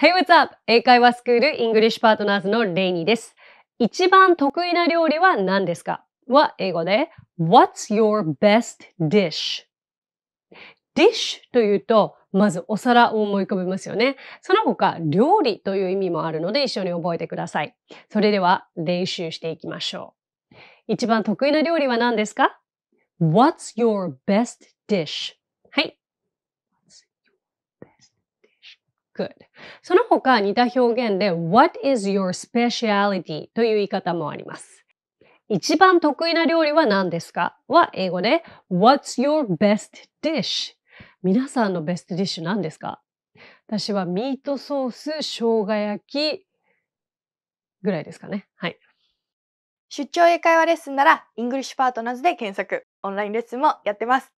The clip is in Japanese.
Hey, what's up? 英会話スクールイングリッシュパートナーズのレイニーです。一番得意な料理は何ですかは英語で What's your best dish? dish というと、まずお皿を思い浮かべますよね。その他、料理という意味もあるので一緒に覚えてください。それでは練習していきましょう。一番得意な料理は何ですか ?What's your best dish? はい。What's your best dish? Good. その他似た表現で What is your speciality? という言い方もあります。一番得意な料理は何ですかは英語で What's your best dish? 皆さんのベストディッシュ何ですか私はミートソース、生姜焼きぐらいですかね。はい。出張英会話レッスンなら、イングリッシュパートナーズで検索。オンラインレッスンもやってます。